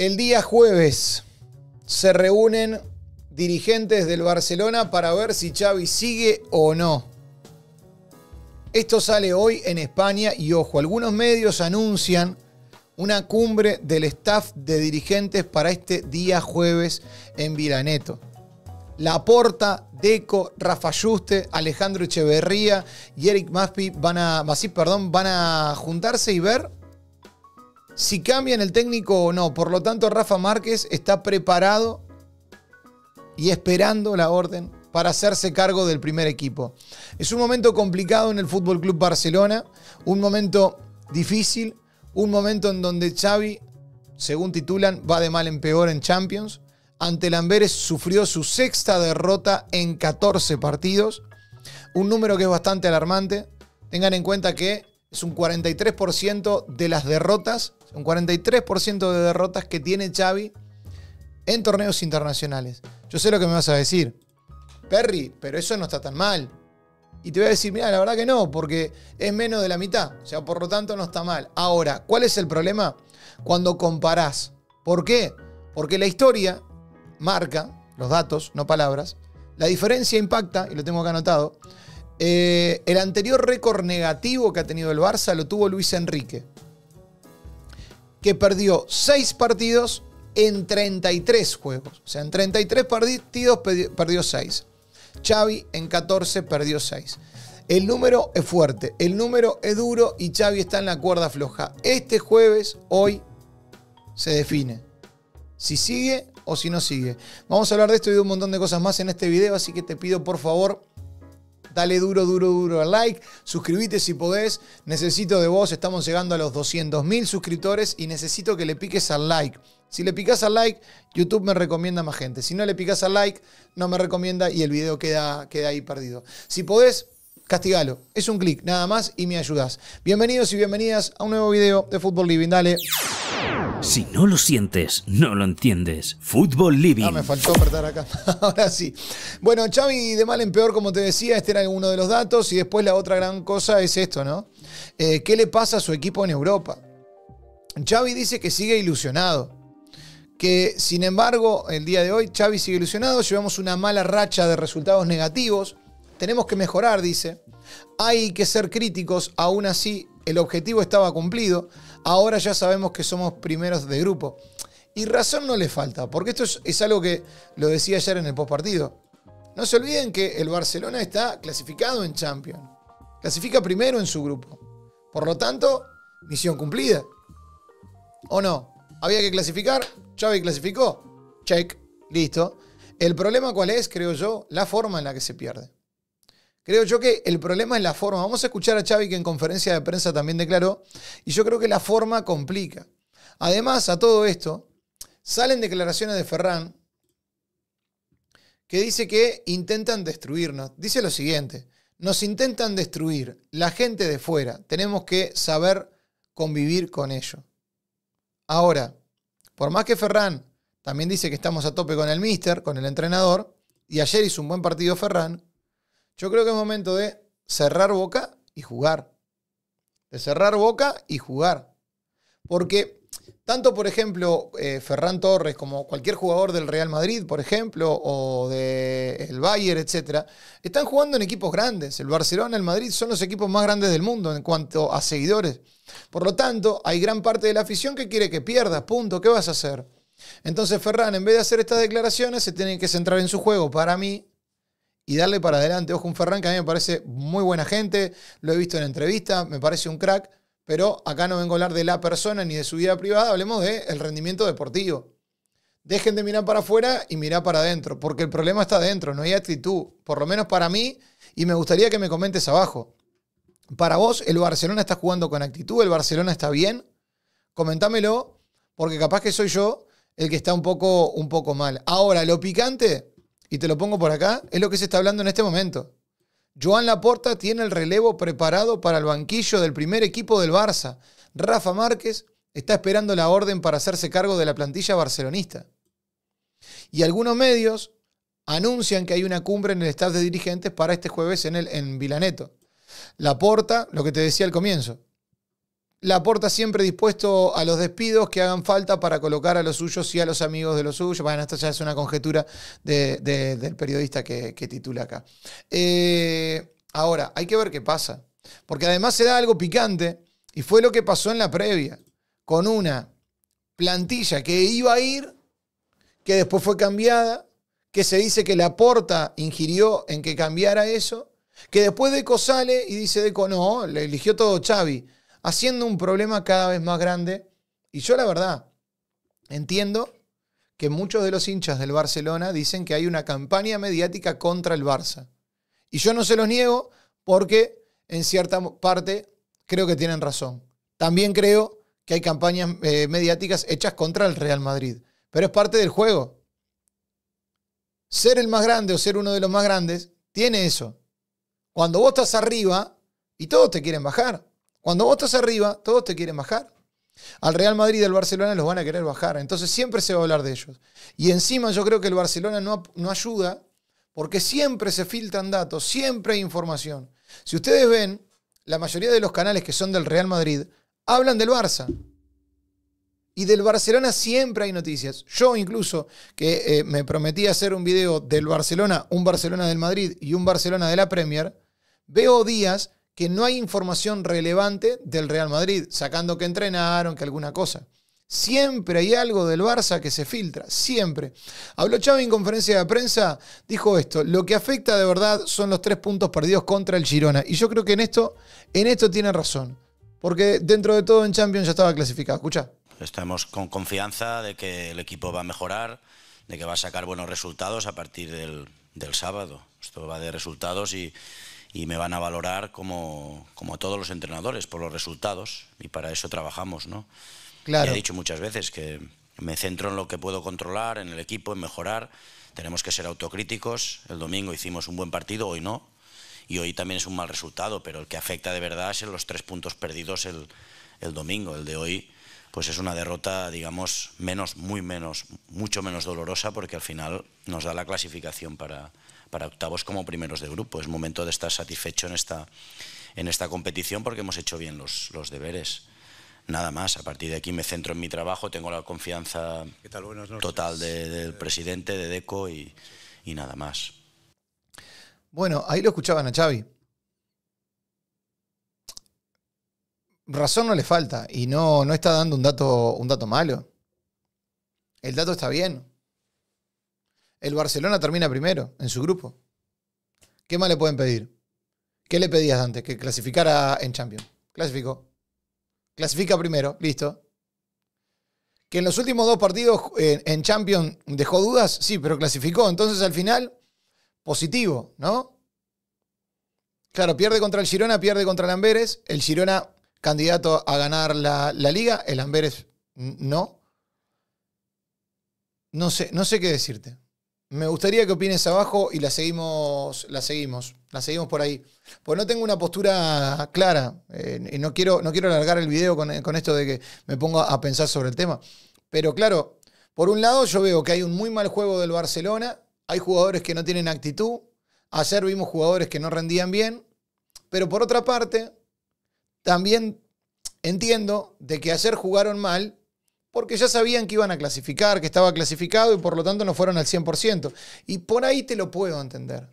El día jueves se reúnen dirigentes del Barcelona para ver si Xavi sigue o no. Esto sale hoy en España y ojo, algunos medios anuncian una cumbre del staff de dirigentes para este día jueves en Vilaneto. Porta, Deco, Rafa Yuste, Alejandro Echeverría y Eric Maspi van a, Masip, perdón, van a juntarse y ver si cambian el técnico o no. Por lo tanto, Rafa Márquez está preparado y esperando la orden para hacerse cargo del primer equipo. Es un momento complicado en el Fútbol Club Barcelona, un momento difícil, un momento en donde Xavi, según titulan, va de mal en peor en Champions. Ante Lamberes sufrió su sexta derrota en 14 partidos, un número que es bastante alarmante. Tengan en cuenta que es un 43% de las derrotas, un 43% de derrotas que tiene Xavi en torneos internacionales. Yo sé lo que me vas a decir, Perry, pero eso no está tan mal. Y te voy a decir, mira, la verdad que no, porque es menos de la mitad, o sea, por lo tanto no está mal. Ahora, ¿cuál es el problema? Cuando comparás. ¿Por qué? Porque la historia marca, los datos, no palabras, la diferencia impacta, y lo tengo acá anotado, eh, el anterior récord negativo que ha tenido el Barça lo tuvo Luis Enrique, que perdió 6 partidos en 33 juegos. O sea, en 33 partidos perdió 6. Xavi en 14 perdió 6. El número es fuerte, el número es duro y Xavi está en la cuerda floja. Este jueves, hoy, se define. Si sigue o si no sigue. Vamos a hablar de esto y de un montón de cosas más en este video, así que te pido por favor Dale duro, duro, duro al like. suscríbete si podés. Necesito de vos. Estamos llegando a los 200.000 suscriptores y necesito que le piques al like. Si le picas al like, YouTube me recomienda más gente. Si no le picas al like, no me recomienda y el video queda, queda ahí perdido. Si podés, castigalo. Es un clic, nada más y me ayudas. Bienvenidos y bienvenidas a un nuevo video de Fútbol Living. Dale. Si no lo sientes, no lo entiendes. Fútbol Living. Ah, me faltó apretar acá. Ahora sí. Bueno, Xavi, de mal en peor, como te decía, este era uno de los datos. Y después la otra gran cosa es esto, ¿no? Eh, ¿Qué le pasa a su equipo en Europa? Xavi dice que sigue ilusionado. Que, sin embargo, el día de hoy Xavi sigue ilusionado. Llevamos una mala racha de resultados negativos. Tenemos que mejorar, dice. Hay que ser críticos. Aún así, el objetivo estaba cumplido. Ahora ya sabemos que somos primeros de grupo. Y razón no le falta, porque esto es, algo que lo decía ayer en el postpartido. No se olviden que el Barcelona está clasificado en Champions. Clasifica primero en su grupo. Por lo tanto, misión cumplida. ¿O no? Había que clasificar, Xavi clasificó. Check, listo. El problema cuál es, creo yo, la forma en la que se pierde. Creo yo que el problema es la forma. Vamos a escuchar a Xavi que en conferencia de prensa también declaró, y yo creo que la forma complica. Además, a todo esto, salen declaraciones de Ferran que dice que intentan destruirnos. Dice lo siguiente, nos intentan destruir la gente de fuera, tenemos que saber convivir con ello. Ahora, por más que Ferran también dice que estamos a tope con el mister, con el entrenador, y ayer hizo un buen partido Ferran, yo creo que es momento de cerrar boca y jugar. De cerrar boca y jugar. Porque tanto, por ejemplo, eh, Ferran Torres como cualquier jugador del Real Madrid, por ejemplo, o del el Bayern, etc., están jugando en equipos grandes. El Barcelona, el Madrid son los equipos más grandes del mundo en cuanto a seguidores. Por lo tanto, hay gran parte de la afición que quiere que pierdas, punto. ¿Qué vas a hacer? Entonces Ferran, en vez de hacer estas declaraciones, se tiene que centrar en su juego. Para mí, y darle para adelante. Ojo, un Ferran que a mí me parece muy buena gente, lo he visto en entrevista, me parece un crack, pero acá no vengo a hablar de la persona ni de su vida privada, hablemos del el rendimiento deportivo. Dejen de mirar para afuera y mirar para adentro, porque el problema está adentro, no hay actitud, por lo menos para mí, y me gustaría que me comentes abajo. Para vos, ¿el Barcelona está jugando con actitud? ¿El Barcelona está bien? Coméntamelo, porque capaz que soy yo el que está un poco, un poco mal. Ahora, lo picante, y te lo pongo por acá, es lo que se está hablando en este momento. Joan Laporta tiene el relevo preparado para el banquillo del primer equipo del Barça. Rafa Márquez está esperando la orden para hacerse cargo de la plantilla barcelonista. Y algunos medios anuncian que hay una cumbre en el staff de dirigentes para este jueves en, el, en Vilaneto. Laporta, lo que te decía al comienzo, la Porta siempre dispuesto a los despidos que hagan falta para colocar a los suyos y a los amigos de los suyos. Bueno, esta ya es una conjetura del periodista que, titula acá. Eh, ahora, hay que ver qué pasa. Porque además se da algo picante y fue lo que pasó en la previa con una plantilla que iba a ir, que después fue cambiada, que se dice que La Porta ingirió en que cambiara eso, que después Deco sale y dice Deco, no, le eligió todo Xavi haciendo un problema cada vez más grande. Y yo la verdad entiendo que muchos de los hinchas del Barcelona dicen que hay una campaña mediática contra el Barça. Y yo no se los niego porque en cierta parte creo que tienen razón. También creo que hay campañas eh, mediáticas hechas contra el Real Madrid. Pero es parte del juego. Ser el más grande o ser uno de los más grandes tiene eso. Cuando vos estás arriba y todos te quieren bajar. Cuando vos estás arriba, todos te quieren bajar. Al Real Madrid y al Barcelona los van a querer bajar. Entonces siempre se va a hablar de ellos. Y encima yo creo que el Barcelona no, ayuda porque siempre se filtran datos, siempre hay información. Si ustedes ven, la mayoría de los canales que son del Real Madrid hablan del Barça. Y del Barcelona siempre hay noticias. Yo incluso, que eh, me prometí hacer un video del Barcelona, un Barcelona del Madrid y un Barcelona de la Premier, veo días que no hay información relevante del Real Madrid, sacando que entrenaron, que alguna cosa. Siempre hay algo del Barça que se filtra, siempre. Habló Chávez en conferencia de prensa, dijo esto, lo que afecta de verdad son los tres puntos perdidos contra el Girona. Y yo creo que en esto, en esto tiene razón, porque dentro de todo en Champions ya estaba clasificado. Escucha. Estamos con confianza de que el equipo va a mejorar, de que va a sacar buenos resultados a partir del, del sábado. Esto va de resultados y y me van a valorar como, como todos los entrenadores por los resultados y para eso trabajamos, ¿no? Claro. he dicho muchas veces que me centro en lo que puedo controlar, en el equipo, en mejorar. Tenemos que ser autocríticos. El domingo hicimos un buen partido, hoy no. Y hoy también es un mal resultado, pero el que afecta de verdad es en los tres puntos perdidos el, el domingo. El de hoy pues es una derrota, digamos, menos, muy menos, mucho menos dolorosa porque al final nos da la clasificación para, para octavos como primeros de grupo. Es momento de estar satisfecho en esta, en esta competición porque hemos hecho bien los, los deberes. Nada más, a partir de aquí me centro en mi trabajo, tengo la confianza total del presidente, de Deco y, y nada más. Bueno, ahí lo escuchaban a Xavi. razón no le falta y no, no está dando un dato, un dato malo. El dato está bien. El Barcelona termina primero en su grupo. ¿Qué más le pueden pedir? ¿Qué le pedías antes? Que clasificara en Champions. Clasificó. Clasifica primero, listo. Que en los últimos dos partidos eh, en Champions dejó dudas, sí, pero clasificó. Entonces al final, positivo, ¿no? Claro, pierde contra el Girona, pierde contra el Amberes. El Girona candidato a ganar la, liga, el Amberes no. No sé, no sé qué decirte. Me gustaría que opines abajo y la seguimos, la seguimos, la seguimos por ahí. Pues no tengo una postura clara. Eh, y no, quiero, no quiero alargar el video con, con esto de que me pongo a pensar sobre el tema. Pero claro, por un lado yo veo que hay un muy mal juego del Barcelona, hay jugadores que no tienen actitud, ayer vimos jugadores que no rendían bien, pero por otra parte, también entiendo de que ayer jugaron mal porque ya sabían que iban a clasificar, que estaba clasificado y por lo tanto no fueron al 100%. Y por ahí te lo puedo entender.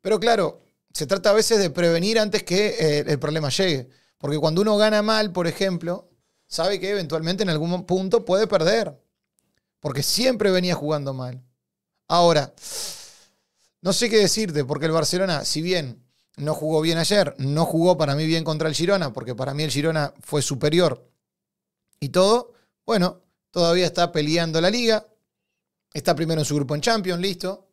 Pero claro, se trata a veces de prevenir antes que eh, el problema llegue. Porque cuando uno gana mal, por ejemplo, sabe que eventualmente en algún punto puede perder. Porque siempre venía jugando mal. Ahora, no sé qué decirte, porque el Barcelona, si bien no jugó bien ayer, no jugó para mí bien contra el Girona, porque para mí el Girona fue superior y todo, bueno, todavía está peleando la liga, está primero en su grupo en Champions, listo.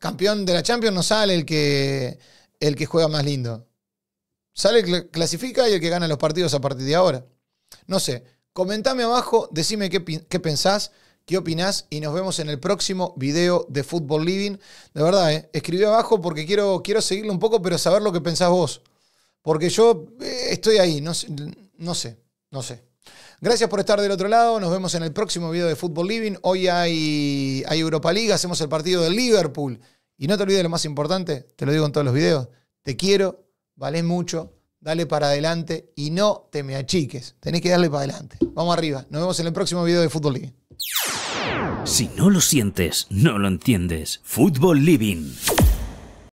Campeón de la Champions no sale el que, el que juega más lindo. Sale el que clasifica y el que gana los partidos a partir de ahora. No sé, comentame abajo, decime qué, qué pensás qué opinás y nos vemos en el próximo video de Football Living. De verdad, ¿eh? escribí abajo porque quiero, quiero seguirlo un poco, pero saber lo que pensás vos. Porque yo eh, estoy ahí, no sé, no sé, Gracias por estar del otro lado. Nos vemos en el próximo video de Football Living. Hoy hay, hay Europa League, hacemos el partido de Liverpool. Y no te olvides lo más importante, te lo digo en todos los videos. Te quiero, Vales mucho, dale para adelante y no te me achiques. Tenés que darle para adelante. Vamos arriba. Nos vemos en el próximo video de Football Living. Si no lo sientes, no lo entiendes. Fútbol Living.